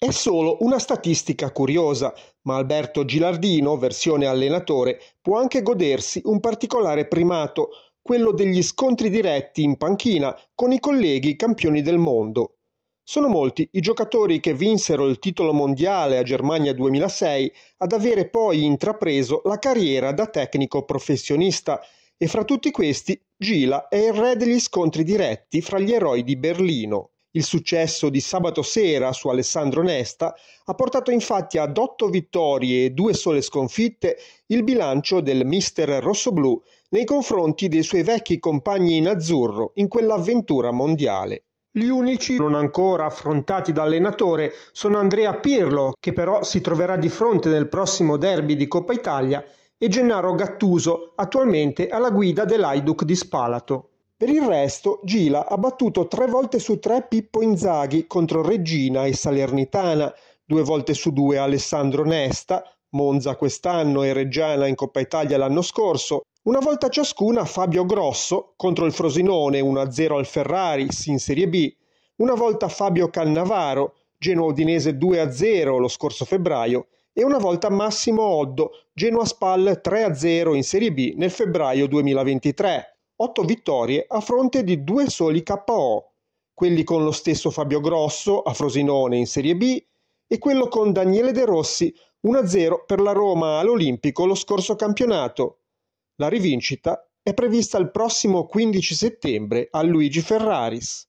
È solo una statistica curiosa, ma Alberto Gilardino, versione allenatore, può anche godersi un particolare primato, quello degli scontri diretti in panchina con i colleghi campioni del mondo. Sono molti i giocatori che vinsero il titolo mondiale a Germania 2006 ad avere poi intrapreso la carriera da tecnico professionista e fra tutti questi Gila è il re degli scontri diretti fra gli eroi di Berlino. Il successo di sabato sera su Alessandro Nesta ha portato infatti ad otto vittorie e due sole sconfitte il bilancio del mister rossoblù nei confronti dei suoi vecchi compagni in azzurro in quell'avventura mondiale. Gli unici non ancora affrontati da allenatore sono Andrea Pirlo, che però si troverà di fronte nel prossimo derby di Coppa Italia, e Gennaro Gattuso, attualmente alla guida dell'Aiduc di Spalato. Per il resto Gila ha battuto tre volte su tre Pippo Inzaghi contro Reggina e Salernitana, due volte su due Alessandro Nesta, Monza quest'anno e Reggiana in Coppa Italia l'anno scorso, una volta ciascuna Fabio Grosso contro il Frosinone 1-0 al Ferrari, in Serie B, una volta Fabio Cannavaro, Genoa Udinese 2-0 lo scorso febbraio e una volta Massimo Oddo, Genoa Spal 3-0 in Serie B nel febbraio 2023. 8 vittorie a fronte di due soli KO, quelli con lo stesso Fabio Grosso a Frosinone in Serie B e quello con Daniele De Rossi 1-0 per la Roma all'Olimpico lo scorso campionato. La rivincita è prevista il prossimo 15 settembre a Luigi Ferraris.